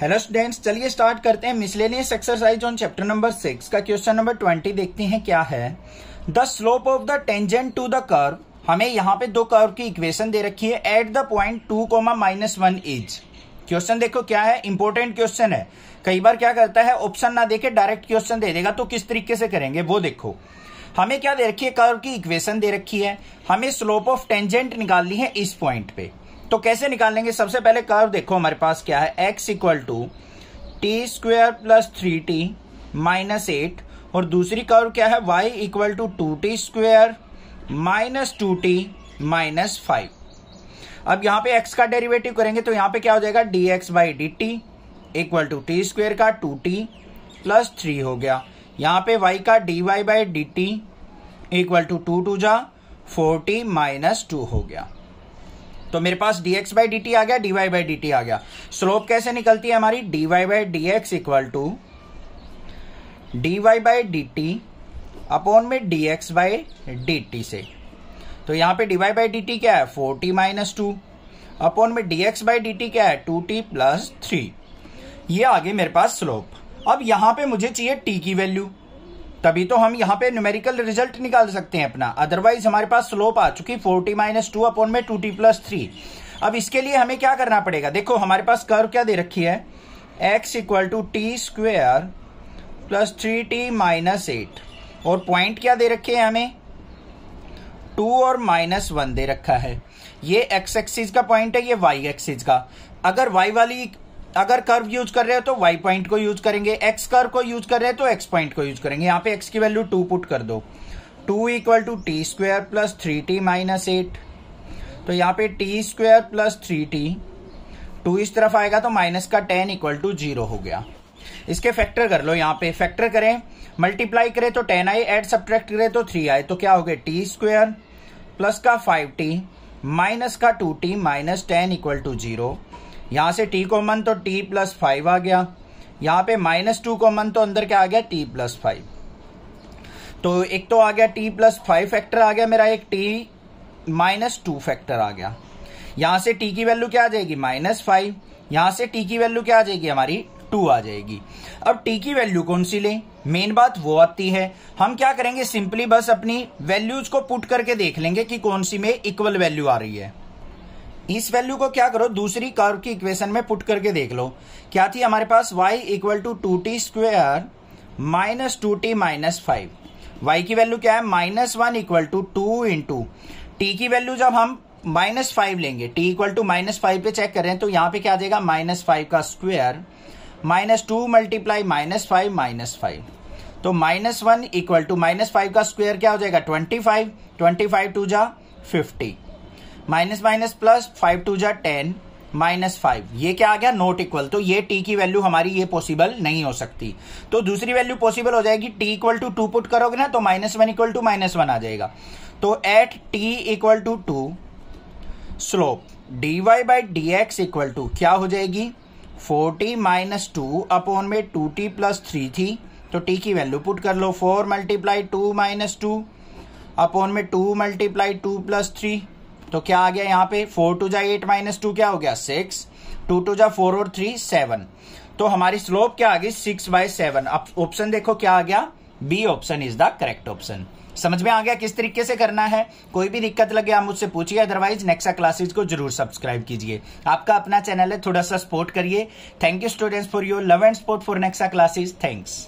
hello students चलिए start करते हैं miscellaneous exercise on chapter number six का क्वेश्चन नंबर ट्वेंटी देखते हैं क्या है the slope of the tangent to the curve हमें यहाँ पे दो कर्व की इक्वेशन दे रखी है at the point two comma minus one is question देखो क्या है इंपॉर्टेंट क्वेश्चन है कई बार क्या करता है ऑप्शन ना देके डायरेक्ट क्वेश्चन दे देगा तो किस तरीके से करेंगे वो देखो हमें क्या दे रखी है कर्व की इक्वेशन दे रखी है हमें स्लोप ऑफ टेंजेंट निकालनी है इस पॉइंट पे तो कैसे निकालेंगे सबसे पहले कर्व देखो हमारे पास क्या है x equal to t square plus three t minus eight और दूसरी कर्व क्या है y equal to two t square minus two t minus five अब यहाँ पे x का डेरिवेटिव करेंगे तो यहां पे क्या हो जाएगा d x by d t equal to t square का टू टी प्लस थ्री हो गया यहां पे y का d y by d t equal to two two जा फोर टी माइनस टू हो गया तो मेरे पास dx बाई डी आ गया dy बाई डी आ गया स्लोप कैसे निकलती है हमारी dy by d x equal to d y by d t upon में d x by d t से तो यहां पे d y by d t क्या है four t minus two upon में d x by d t क्या है टू टी प्लस थ्री ये आगे मेरे पास स्लोप अब यहां पे मुझे चाहिए टी की वैल्यू तभी तो हम यहाँ पे न्यूमेरिकल रिजल्ट निकाल सकते हैं अपना अदरवाइज हमारे पास स्लोप आ चुकी फोर्टी माइनस टू अपॉन में टू टी प्लस थ्री अब इसके लिए हमें क्या करना पड़ेगा देखो हमारे पास कर्व क्या दे रखी है x equal to t square plus three t minus eight और पॉइंट क्या दे रखे हैं हमें टू और माइनस वन दे रखा है ये एक्स एक्सिस का पॉइंट है ये वाई एक्सिस का अगर वाई वाली अगर कर्व यूज कर रहे हो तो वाई पॉइंट को यूज करेंगे एक्स कर्व को यूज कर रहे हैं तो एक्स पॉइंट को यूज करेंगे यहाँ पे एक्स की वैल्यू टू पुट कर दो two equal to t square plus three t minus eight तो यहाँ पे t square plus three t two इस तरफ आएगा तो माइनस का टेन इक्वल टू जीरो हो गया इसके फैक्टर कर लो यहाँ पे फैक्टर करें मल्टीप्लाई करें तो टेन आए एड सब्ट्रैक्ट करें तो थ्री आए तो क्या हो गया टी स्क्वेयर प्लस का फाइव टी माइनस का two t minus ten equal to zero यहाँ से टी कॉमन तो टी प्लस फाइव आ गया यहाँ पे माइनस टू कॉमन तो अंदर क्या आ गया टी प्लस फाइव तो एक तो आ गया टी प्लस फाइव फैक्टर आ गया मेरा एक टी माइनस टू फैक्टर आ गया यहाँ से टी की वैल्यू क्या आ जाएगी माइनस फाइव यहाँ से टी की वैल्यू क्या आ जाएगी हमारी टू आ जाएगी अब टी की वैल्यू कौन सी लें मेन बात वो आती है हम क्या करेंगे सिंपली बस अपनी वैल्यूज को पुट करके देख लेंगे कि कौन सी में इक्वल वैल्यू आ रही है इस वैल्यू को क्या करो दूसरी कर्व की इक्वेशन में पुट करके देख लो क्या थी हमारे पास y equal to two t square minus two t minus five y की वैल्यू क्या है minus one equal to two into t की वैल्यू जब हम माइनस फाइव लेंगे t equal to minus five पे चेक करें तो यहाँ पे क्या आ जाएगा माइनस फाइव का square minus two multiply minus five minus five तो minus one equal to minus five का स्क्वेयर क्या हो जाएगा twenty five twenty five two जा fifty minus minus plus five two जा टेन माइनस फाइव ये क्या आ गया नोट इक्वल तो ये टी की वैल्यू हमारी ये पॉसिबल नहीं हो सकती तो दूसरी वैल्यू पॉसिबल हो जाएगी t equal to two put करोगे ना तो minus one equal to minus one आ जाएगा तो at t equal to two slope d y by d x equal to क्या हो जाएगी फोर्टी माइनस टू अपॉन में टू टी प्लस थ्री थी तो टी की वैल्यू पुट कर लो four multiply two minus two upon में two multiply two plus three तो क्या आ गया यहाँ पे फोर टू जा एट माइनस टू क्या हो गया सिक्स टू टू जा फोर और थ्री सेवन तो हमारी स्लोप क्या आ गई सिक्स बाय सेवन अब ऑप्शन देखो क्या आ गया B option is the correct option समझ में आ गया किस तरीके से करना है कोई भी दिक्कत लगे आप मुझसे पूछिए अदरवाइज नेक्सा क्लासेज को जरूर सब्सक्राइब कीजिए आपका अपना चैनल है थोड़ा सा सपोर्ट करिए thank you students for your love and support for Nexa classes thanks